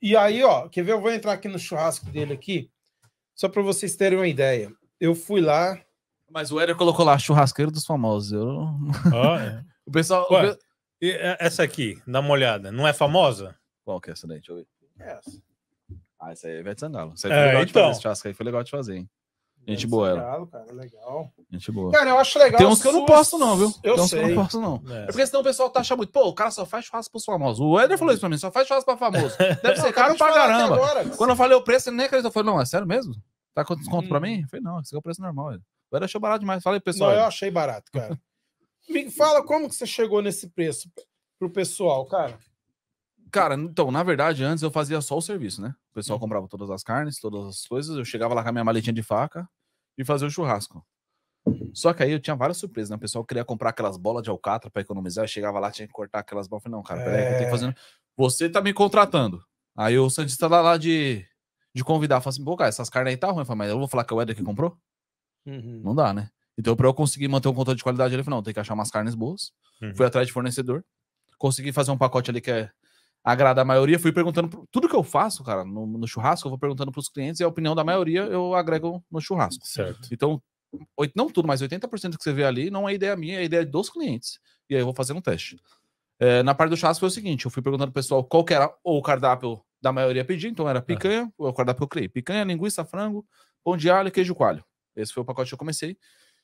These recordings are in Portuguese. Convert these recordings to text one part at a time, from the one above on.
E aí, ó, quer ver? Eu vou entrar aqui no churrasco dele aqui, só para vocês terem uma ideia. Eu fui lá. Mas o Éder colocou lá churrasqueiro dos famosos. Eu... Oh, é. o pessoal. Ué, o... É, essa aqui, dá uma olhada, não é famosa? Qual que é essa daí? Deixa eu ver. É essa. Ah, essa aí é Ivete Sangalo. Essa é, foi legal então... de fazer. Então. Esse churrasco aí foi legal de fazer, hein? Gente boa ela. cara, legal. Gente boa. Cara, eu acho legal. Tem uns que eu não posso, não, viu? Eu Tem uns sei. que eu não posso, não. É. é. porque senão o pessoal tá achando muito. Pô, o cara só faz churrasco pros famosos. O Eder falou isso pra mim, só faz churrasco pra famoso. Deve ser caro pra caramba. Agora, Quando eu falei o preço, ele nem acreditou. Eu falei, não, é sério mesmo? Tá com desconto hum. pra mim? Eu falei, não, esse é o preço normal. Ele. O Eder achou barato demais. Fala pessoal. Não, eu achei barato, cara. Me fala como que você chegou nesse preço pro pessoal, cara. Cara, então, na verdade, antes eu fazia só o serviço, né? O pessoal uhum. comprava todas as carnes, todas as coisas. Eu chegava lá com a minha maletinha de faca e fazia o churrasco. Só que aí eu tinha várias surpresas, né? O pessoal queria comprar aquelas bolas de alcatra para economizar. Eu chegava lá, tinha que cortar aquelas bolas. Eu falei, não, cara, peraí, que eu tenho que é. fazer. Você tá me contratando. Aí o Santista tá lá de, de convidar, Falei assim, pô, cara, essas carnes aí tá ruim. Eu falei, mas eu vou falar que é o Eder que uhum. comprou? Uhum. Não dá, né? Então, para eu conseguir manter um controle de qualidade, ele falou, não, tem que achar umas carnes boas. Uhum. Fui atrás de fornecedor. Consegui fazer um pacote ali que é agrada a maioria. Fui perguntando. Pro... Tudo que eu faço, cara, no, no churrasco, eu vou perguntando para os clientes e a opinião da maioria eu agrego no churrasco. Certo. Então, não tudo, mas 80% que você vê ali não é ideia minha, é ideia dos clientes. E aí eu vou fazer um teste. É, na parte do churrasco foi o seguinte: eu fui perguntando pro pessoal qual era o cardápio da maioria pedir, então era é. picanha, uhum. o cardápio eu criei. Picanha, linguiça, frango, pão de alho e queijo coalho. Esse foi o pacote que eu comecei.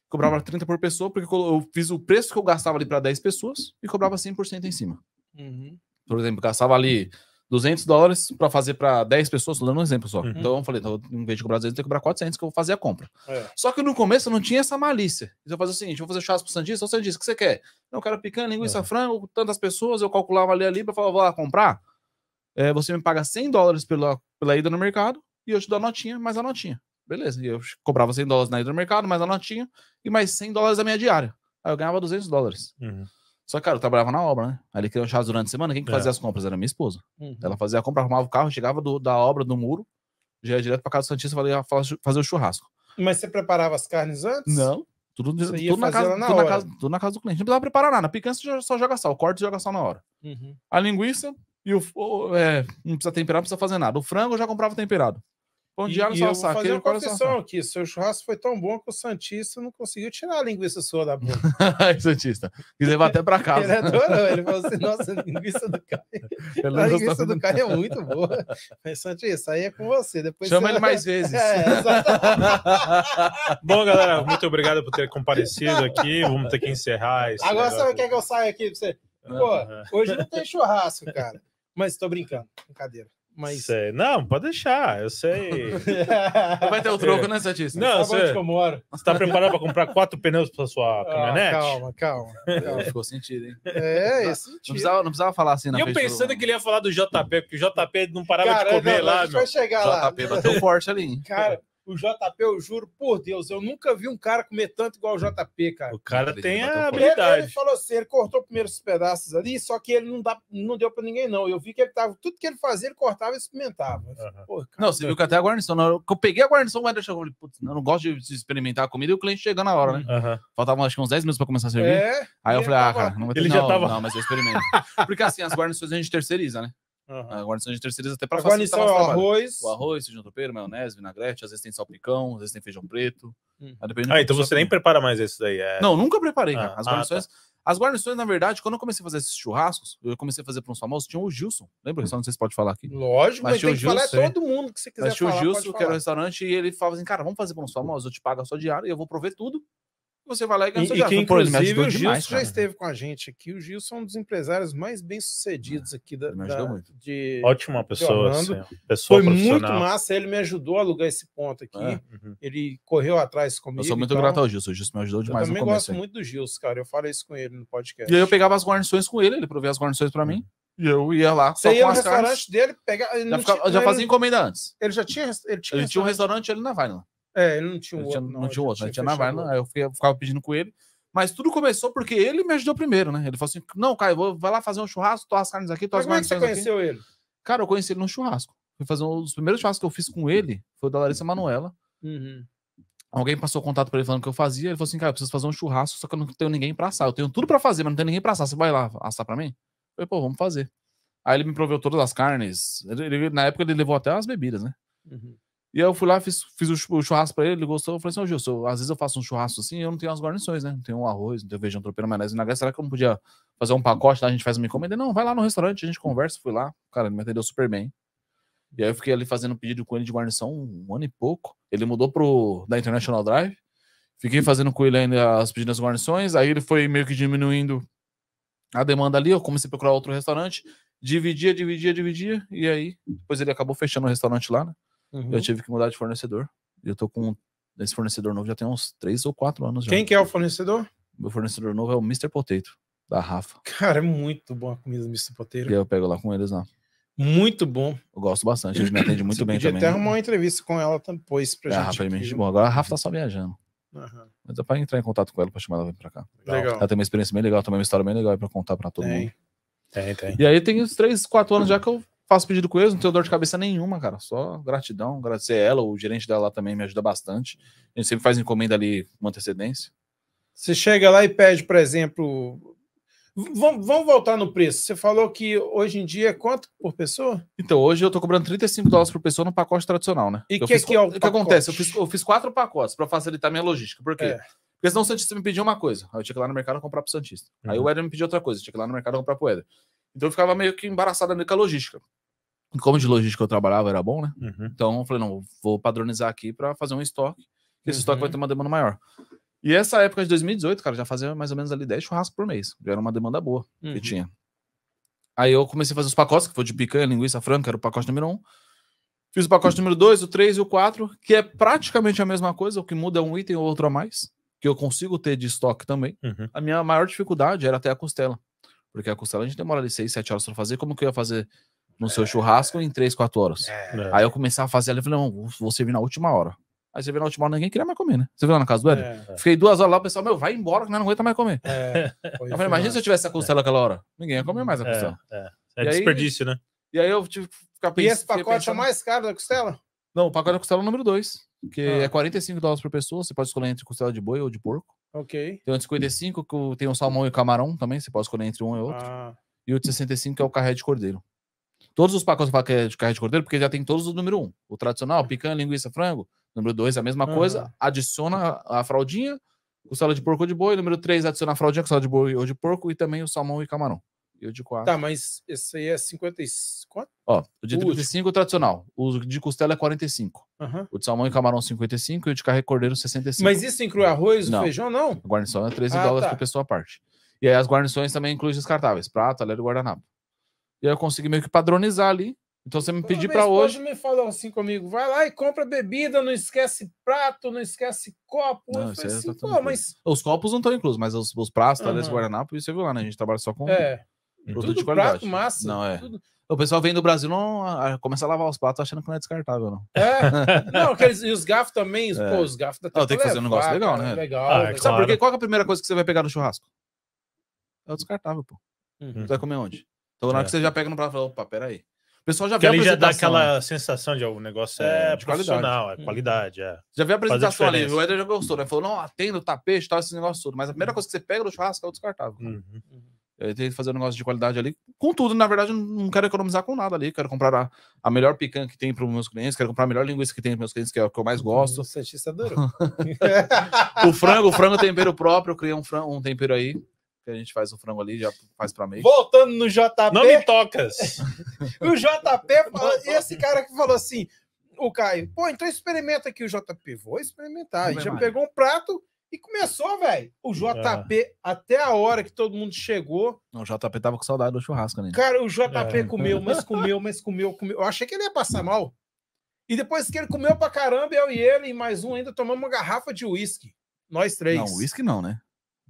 Cobrava uhum. 30 por pessoa, porque eu fiz o preço que eu gastava ali para 10 pessoas e cobrava 100% em cima. Uhum por exemplo, gastava ali 200 dólares para fazer para 10 pessoas, dando um exemplo só. Uhum. Então eu falei, então, em vez de cobrar 200, eu tenho que cobrar 400 que eu vou fazer a compra. É. Só que no começo eu não tinha essa malícia. Então eu fazia o seguinte, vou fazer churrasco pro Sandista, o Sandista, o que você quer? Não, eu quero picanha, linguiça, é. frango, tantas pessoas, eu calculava ali ali para falar, vou lá comprar, é, você me paga 100 dólares pela, pela ida no mercado e eu te dou a notinha, mais a notinha. Beleza, e eu cobrava 100 dólares na ida no mercado, mais a notinha e mais 100 dólares da minha diária. Aí eu ganhava 200 dólares. Uhum. Só que, cara, eu trabalhava na obra, né? Aí ele criou um durante a semana. Quem que é. fazia é. as compras? Era minha esposa. Uhum. Ela fazia a compra, arrumava o carro, chegava do, da obra, do muro, já ia direto pra casa do Santista ah, fazer o churrasco. Mas você preparava as carnes antes? Não. Tudo, tudo, na casa, na, tudo na, casa, tudo, na casa, do cliente. Não precisava preparar nada. A picanha só joga sal. O corte joga sal na hora. Uhum. A linguiça e o. o é, não precisa temperar, não precisa fazer nada. O frango eu já comprava temperado. Pão de alho, e salsa, eu vou fazer uma confissão aqui. Seu churrasco foi tão bom que o Santista não conseguiu tirar a linguiça sua da boca. Santista. Quis levar até para casa. Ele é adorou. Ele falou assim, nossa, a linguiça do cara. É a linguiça do cara é muito boa. Mas, Santista, aí é com você. Depois Chama você... ele mais vezes. É, bom, galera, muito obrigado por ter comparecido aqui. Vamos ter que encerrar isso. Agora negócio. você quer é que eu saia aqui pra você? Pô, hoje não tem churrasco, cara. Mas estou brincando. Brincadeira. Mas... Sei. Não, pode deixar, eu sei. Vai ter o troco, né, Satista? Não, Sabe você... onde tá preparado para comprar quatro pneus para sua ah, caminhonete? Ah, calma, calma. É, ficou sentido, hein? É, isso é não, não, precisava, não precisava falar assim na Eu pensando do... que ele ia falar do JP, porque o JP não parava Cara, de comer não, lá, Vai chegar JP lá. JP bateu forte ali. Cara, o JP, eu juro, por Deus, eu nunca vi um cara comer tanto igual o JP, cara. O cara tem a habilidade. Ele, ele falou assim, ele cortou primeiro os pedaços ali, só que ele não, dá, não deu para ninguém, não. Eu vi que ele tava, tudo que ele fazia, ele cortava e experimentava. Uhum. Porra, cara, não, você viu que até a guarnição, na hora que eu peguei a guarnição, o deixa eu putz, eu não gosto de experimentar a comida e o cliente chegando na hora, né? Uhum. Faltavam acho que uns 10 minutos para começar a servir. É, aí eu falei, ah, cara, não vai ter, ele não, já tava... não, mas eu experimento. Porque assim, as guarnições a gente terceiriza, né? Uhum. A guarnição de gente até para facilitar guarnição é o arroz. O arroz, feijão tropeiro, maionese, vinagrete, às vezes tem salpicão, às vezes tem feijão preto. Hum. Ah, então você nem prepara mais esses daí. É... Não, nunca preparei, ah, As ah, guarnições... Ah, tá. As guarnições, na verdade, quando eu comecei a fazer esses churrascos, eu comecei a fazer para uns famosos, tinha o Gilson. Lembra? Hum. Só não sei se pode falar aqui. Lógico, mas, tinha o Gilson, falar é. todo mundo que você quiser mas tinha falar, o Gilson, que era o restaurante, e ele fala assim, cara, vamos fazer para uns famosos, eu te pago a sua diária e eu vou prover tudo. Você vai lá e ganha e, seu e quem, Inclusive, o Gilson demais, já esteve com a gente aqui. O Gilson é um dos empresários mais bem sucedidos é. aqui da, me da de ótima pessoa, assim, pessoa Foi muito massa. Ele me ajudou a alugar esse ponto aqui. É, uhum. Ele correu atrás comigo. Eu sou muito então... grato ao Gilson. O Gilson me ajudou demais. Eu também gosto muito do Gilson, cara. Eu falei isso com ele no podcast. E aí eu pegava as guarnições com ele. Ele provia as guarnições para mim. E eu ia lá, só Você ia no restaurante carnes. dele, pegava. Já, já fazia ele, encomenda antes. Ele já tinha. Ele tinha, ele tinha um restaurante ali na Vaina. É, ele não tinha um outro. não, não, tinha outro, né? Tinha Navarro, né? aí eu, ficava pedindo com ele. Mas tudo começou porque ele me ajudou primeiro, né? Ele falou assim: não, Caio, vou, vai lá fazer um churrasco, tô as carnes aqui, tô as Mas Como é que você conheceu aqui. ele? Cara, eu conheci ele num churrasco. Fui fazer um dos primeiros churrascos que eu fiz com ele foi o da Larissa Manoela. Uhum. Alguém passou contato pra ele falando que eu fazia. Ele falou assim: cara, eu preciso fazer um churrasco, só que eu não tenho ninguém pra assar. Eu tenho tudo pra fazer, mas não tenho ninguém pra assar. Você vai lá assar pra mim? Eu falei, pô, vamos fazer. Aí ele me proveu todas as carnes. Ele, ele, na época ele levou até as bebidas, né? Uhum. E eu fui lá, fiz, fiz o churrasco para ele, ele gostou. Eu falei assim, ô Gilson, às vezes eu faço um churrasco assim eu não tenho as guarnições, né? Não tenho um arroz, não tenho feijão, tropeiro, maionese, nada. Será que eu não podia fazer um pacote lá, a gente faz uma encomenda? não, vai lá no restaurante, a gente conversa. Fui lá, cara, ele me atendeu super bem. E aí eu fiquei ali fazendo pedido com ele de guarnição um ano e pouco. Ele mudou pro da International Drive. Fiquei fazendo com ele ainda as pedidas guarnições. Aí ele foi meio que diminuindo a demanda ali. Eu comecei a procurar outro restaurante. Dividia, dividia, dividia. E aí, depois ele acabou fechando o restaurante lá, né? Uhum. Eu tive que mudar de fornecedor. Eu tô com esse fornecedor novo já tem uns 3 ou 4 anos já. Quem que é o fornecedor? Meu fornecedor novo é o Mr. Potato, da Rafa. Cara, é muito boa a comida do Mr. Potato. E eu pego lá com eles lá. Muito bom. Eu gosto bastante, eles me atendem muito Você bem podia também. até arrumar uma entrevista com ela depois pra é, gente. A Rafa é muito bom. Agora a Rafa tá só viajando. Uhum. Mas dá é pra entrar em contato com ela pra chamar ela pra cá. Legal. Ela tem uma experiência bem legal, também uma história bem legal pra contar pra todo tem. mundo. Tem, tem. E aí tem uns 3, 4 anos já que eu faço pedido com eles, não tenho dor de cabeça nenhuma, cara. Só gratidão, agradecer ela, o gerente dela também me ajuda bastante. A gente sempre faz encomenda ali com antecedência. Você chega lá e pede, por exemplo. Vamos, vamos voltar no preço. Você falou que hoje em dia é quanto por pessoa? Então, hoje eu tô cobrando 35 dólares por pessoa no pacote tradicional, né? E é o que, que, é o que acontece? Eu fiz, eu fiz quatro pacotes para facilitar minha logística. Por quê? É. Porque senão o Santista me pediu uma coisa. Aí eu tinha que ir lá no mercado comprar pro Santista. Uhum. Aí o eder me pediu outra coisa. Eu tinha que ir lá no mercado comprar pro Éder. Então eu ficava meio que embaraçado com a logística como de logística eu trabalhava era bom, né? Uhum. Então eu falei, não, vou padronizar aqui para fazer um estoque, que esse uhum. estoque vai uhum. ter uma demanda maior. E essa época de 2018, cara, já fazia mais ou menos ali 10 churrascos por mês. Já era uma demanda boa uhum. que tinha. Aí eu comecei a fazer os pacotes, que foi de picanha, linguiça franca, era o pacote número 1. Um. Fiz o pacote número 2, o 3 e o 4, que é praticamente a mesma coisa, o que muda é um item ou outro a mais, que eu consigo ter de estoque também. Uhum. A minha maior dificuldade era até a costela. Porque a costela a gente demora ali 6, 7 horas para fazer. Como que eu ia fazer no seu churrasco em 3, 4 horas. É. É. Aí eu comecei a fazer ela e falei, não, vou servir na última hora. Aí você vê na última hora, ninguém queria mais comer, né? Você viu lá na casa do Hélio? É. Fiquei duas horas lá, o pessoal, meu, vai embora que não aguenta mais comer. É. Eu falei, imagina se eu tivesse a costela é. aquela hora. Ninguém ia comer mais a costela. É, é. desperdício, aí, né? E aí eu tive que ficar pensando. E esse pacote pensando... é mais caro da costela? Não, o pacote da costela é o número 2. Que ah. é 45 dólares por pessoa. Você pode escolher entre costela de boi ou de porco. Ok. Tem o de 55, que tem o salmão e o camarão também. Você pode escolher entre um e outro. Ah. E o de 65, que é o carré de cordeiro. Todos os pacotes é de carne de cordeiro, porque já tem todos o número um. O tradicional, uhum. picanha, linguiça, frango. Número dois, a mesma uhum. coisa. Adiciona a fraldinha, costela de porco ou de boi. Número três, adiciona a fraldinha, costela de boi ou de porco. E também o salmão e camarão. E o de quatro. Tá, mas esse aí é 54? Ó, o de 35 o tradicional. O de costela é 45. Uhum. O de salmão e camarão 55 e o de carne de cordeiro 65. Mas isso inclui arroz, não. feijão, não? A guarnição é 13 ah, dólares tá. por pessoa à parte. E aí as guarnições também incluem descartáveis, prato, talher e guardanapo. E aí eu consegui meio que padronizar ali. Então você me pediu pedir para hoje. me falou assim comigo: vai lá e compra bebida, não esquece prato, não esquece copo. Não, eu falei é assim, Pô, mas... Os copos não estão inclusos, mas os, os pratos, uhum. talheres guaraná, por isso você viu lá, né? A gente trabalha só com é. produto tudo de qualidade. Prato, massa, não é. Tudo... O pessoal vem do Brasil não começa a lavar os pratos achando que não é descartável, não. É. Não, aqueles, e os gafos também, é. pô, os gafos da Tem que levar, fazer um negócio legal, né? Legal. Ah, é Sabe claro. por quê? Qual é a primeira coisa que você vai pegar no churrasco? É o descartável, pô. Uhum. Você vai comer onde? Então na hora é. que você já pega no prato e fala, opa, peraí. O pessoal já Porque vê a apresentação. já dá aquela né? sensação de oh, o negócio é, é de profissional, qualidade. é hum. qualidade. É. Já vê a apresentação ali, o Eder já gostou, né? Falou, não, atendo, tapete, tal, esse negócio tudo. Mas a primeira uhum. coisa que você pega do churrasco é o descartável. Né? Uhum. uhum. tem que fazer um negócio de qualidade ali. Contudo, na verdade, não quero economizar com nada ali. Quero comprar a, a melhor picanha que tem para os meus clientes, quero comprar a melhor linguiça que tem para os meus clientes, que é o que eu mais uhum. gosto. O cientista adorou. o frango, o frango tempero próprio, eu criei um, frango, um tempero aí que a gente faz o frango ali, já faz para meio. Voltando no JP. Não me tocas. o JP esse cara que falou assim, o Caio, pô, então experimenta aqui o JP. Vou experimentar. Não já mais. pegou um prato e começou, velho. O JP, é. até a hora que todo mundo chegou. Não, o JP tava com saudade do churrasco, né? Cara, o JP é. comeu, mas comeu, mas comeu, comeu. Eu achei que ele ia passar mal. E depois que ele comeu pra caramba, eu e ele, e mais um ainda, tomamos uma garrafa de uísque. Nós três. Não, uísque não, né?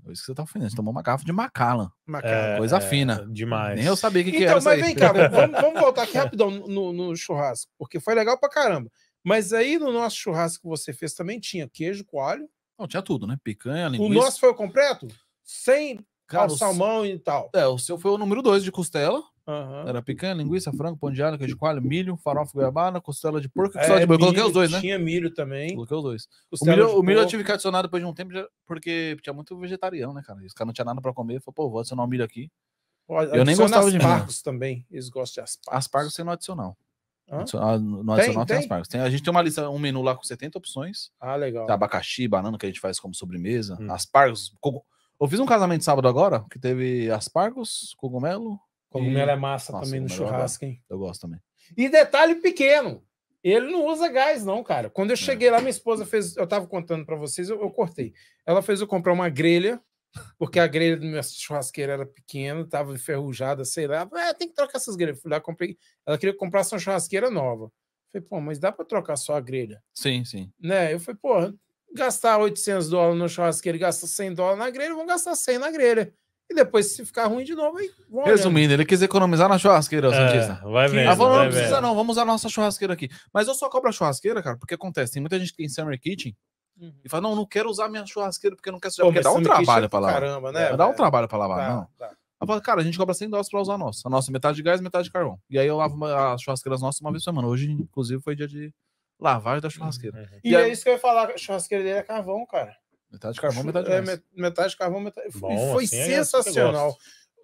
É isso que você tá ofendendo. Você tomou uma garrafa de Macallan. Macallan. É, coisa é, fina. Demais. Nem eu sabia o que, então, que era. Então, mas vem cá, vamos, vamos, voltar aqui rapidão no, no, churrasco, porque foi legal pra caramba. Mas aí no nosso churrasco que você fez também tinha queijo, coalho. Não, tinha tudo, né? Picanha, linguiça. O nosso foi o completo? Sem Cara, salmão e tal. É, o seu foi o número 2 de costela. Uhum. Era picanha, linguiça, frango, pão de alho, queijo coalho, milho, farofa, goiabada, costela de porco costela é, de boi. Eu coloquei os dois, né? Tinha milho também. Coloquei os dois. o milho, o milho eu tive que adicionar depois de um tempo, porque tinha muito vegetariano, né, cara? Os cara não tinha nada pra comer. Falei, pô, vou adicionar o milho aqui. Pô, eu nem gostava de aspargos também. Eles gostam de aspargos. Aspargos no adicional. Ah, no adicional tem, tem, aspargos. Tem, a gente tem uma lista, um menu lá com 70 opções. Ah, legal. Tem abacaxi, banana, que a gente faz como sobremesa. Hum. Aspargos. Eu fiz um casamento sábado agora, que teve aspargos, cogumelo, Cogumelo é massa Nossa, também no churrasco, hein? Eu gosto também. E detalhe pequeno, ele não usa gás, não, cara. Quando eu é. cheguei é. lá, minha esposa fez. Eu tava contando para vocês, eu, eu, cortei. Ela fez eu comprar uma grelha, porque a grelha da minha churrasqueira era pequena, tava enferrujada, sei lá. É, tem que trocar essas grelhas. Fui lá, comprei. Ela queria comprar uma churrasqueira nova. falei, pô, mas dá para trocar só a grelha? Sim, sim. Né? Eu falei, pô, gastar 800 dólares no churrasqueiro e gastar 100 dólares na grelha, vamos gastar 100 na grelha. E depois, se ficar ruim de novo, aí. Resumindo, ele quis economizar na churrasqueira, é, cientista. Vai ver. Ela ah, não precisa, não, vamos usar a nossa churrasqueira aqui. Mas eu só cobro a churrasqueira, cara, porque acontece. Tem muita gente que tem Summer Kitchen uhum. e fala: não, não quero usar minha churrasqueira porque não quero sujar. Porque dá um é né, é, trabalho pra lavar. Caramba, né? dá um trabalho pra lavar, não. Tá. Ela fala, cara, a gente cobra 100 dólares pra usar a nossa. A nossa metade de gás, metade de carvão. E aí eu lavo as churrasqueiras nossas uma vez por semana. Hoje, inclusive, foi dia de lavagem da uhum, churrasqueira. Uhum. E, e aí... é isso que eu ia falar, a churrasqueira dele é carvão, cara. É, metade de carvão, metade de é, Metade de carvão, metade. Bom, foi assim é sensacional.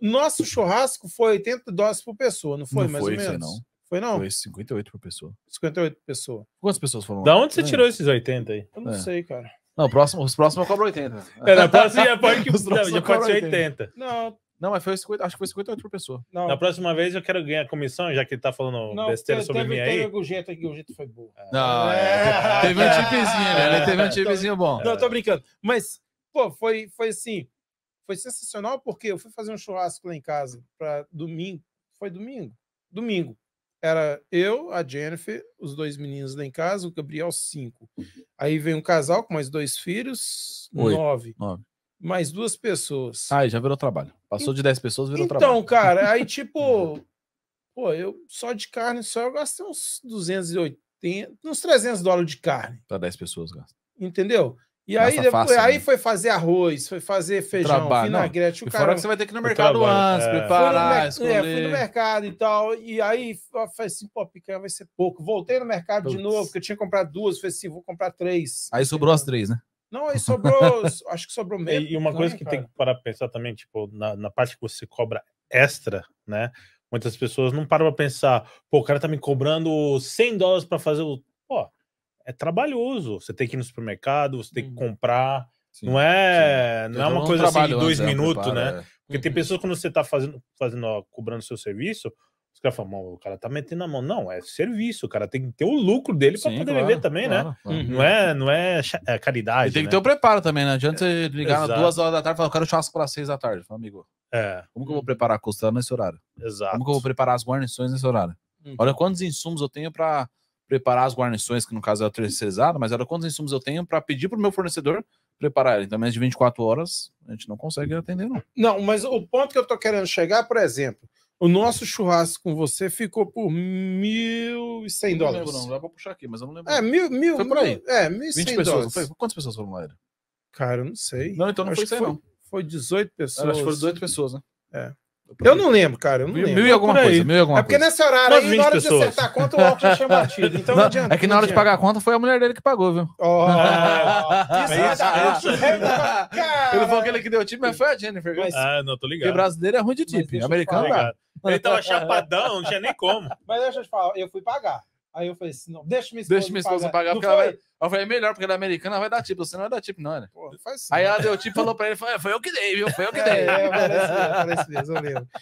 É Nosso churrasco foi 80 doses por pessoa, não foi? Não mais foi, ou menos? Foi, não. Foi não? Foi 58 por pessoa. 58 por pessoa. Quantas pessoas foram? Da onde você é. tirou esses 80 aí? Eu não é. sei, cara. Não, próximo, os próximos eu cobro 80. É, na próxima já pode, que, já pode ser 80. 80. Não, não, mas foi 50, acho que foi 58 por pessoa. Não. Na próxima vez eu quero ganhar comissão, já que ele tá falando não, besteira sobre teve, mim aí. Teve o jeito que o jeito foi bom. É. Não, é. É. teve um tipezinho, né? É. teve um tipezinho bom. Não, tô brincando. Mas, pô, foi, foi assim, foi sensacional porque eu fui fazer um churrasco lá em casa para domingo. Foi domingo? Domingo. Era eu, a Jennifer, os dois meninos lá em casa, o Gabriel, cinco. Aí vem um casal com mais dois filhos, nove. nove mais duas pessoas. Ah, já virou trabalho. Passou e... de 10 pessoas, virou então, trabalho. Então, cara, aí tipo, pô, eu só de carne só eu gastei uns 280, uns 300 dólares de carne. Para 10 pessoas gasta. Entendeu? E aí, depois, fácil, aí né? foi fazer arroz, foi fazer feijão, Trabalho, vinagrete, o cara. que você vai ter que ir no mercado antes, é. preparar, fui no, é, fui no é, mercado e tal. E aí falei assim, pô, picanha vai ser pouco. Voltei no mercado Puts. de novo, porque eu tinha comprado duas, falei assim, vou comprar três. Aí sobrou as três, né? Não, aí sobrou, acho que sobrou meio. E uma coisa que cara. tem que parar pra pensar também, tipo, na, na parte que você cobra extra, né? Muitas pessoas não param pra pensar, pô, o cara tá me cobrando 100 dólares para fazer o. Pô, é trabalhoso. Você tem que ir no supermercado, você tem que uhum. comprar. Sim, não é, não é uma coisa assim de dois né, minutos, né? É. Porque tem uhum. pessoas quando você tá fazendo, fazendo ó, cobrando seu serviço, os caras falam, o cara tá metendo a mão. Não, é serviço, o cara tem que ter o lucro dele para poder claro, viver também, né? claro, né? Claro. Não é, não é, é caridade. E tem né? que ter o preparo também, né? Adianta você é, ligar duas horas da tarde e falar, eu quero churrasco para seis da tarde, amigo. É. Como que eu vou preparar a costela nesse horário? Exato. Como que eu vou preparar as guarnições nesse horário? Hum. Olha quantos insumos eu tenho para preparar as guarnições, que no caso é terceirizado, mas olha quantos insumos eu tenho para pedir para o meu fornecedor preparar. Então, menos de 24 horas, a gente não consegue atender, não. Não, mas o ponto que eu tô querendo chegar, por exemplo, o nosso churrasco com você ficou por 1.100 dólares. Não lembro, não. Dá pra puxar aqui, mas eu não lembro. É, mil, mil, foi por aí. É, 1.100 Pessoas, quantas pessoas foram lá, era? Cara, eu não sei. Não, então não acho foi 100, não. Foi 18 pessoas. Acho que foram 18 pessoas, né? É. Eu não lembro, cara. Eu não mil, lembro. Mil e é alguma coisa, mil e alguma É porque nessa hora aí, na hora pessoas. de acertar a conta, o Alckmin tinha batido. Então não, não adianta, É que na hora de pagar a conta foi a mulher dele que pagou, viu? Oh, isso, é isso, Ele falou que ele que deu o tip, mas foi a Jennifer. Mas, ah, não, tô ligado. Porque brasileiro é ruim de tip, americano. cara. Ele tava chapadão, não tinha nem como. Mas deixa eu te falar, eu fui pagar. Aí eu falei assim: não, deixa minha esposa, deixa minha esposa pagar. pagar porque ela vai... Eu falei: é melhor, porque ela é americana, vai dar tipo. Você não vai dar tipo, não, né? faz sim, Aí né? ela deu tipo falou pra ele: foi, foi eu que dei, viu? Foi eu que é, dei. É, é, parece, parece mesmo, eu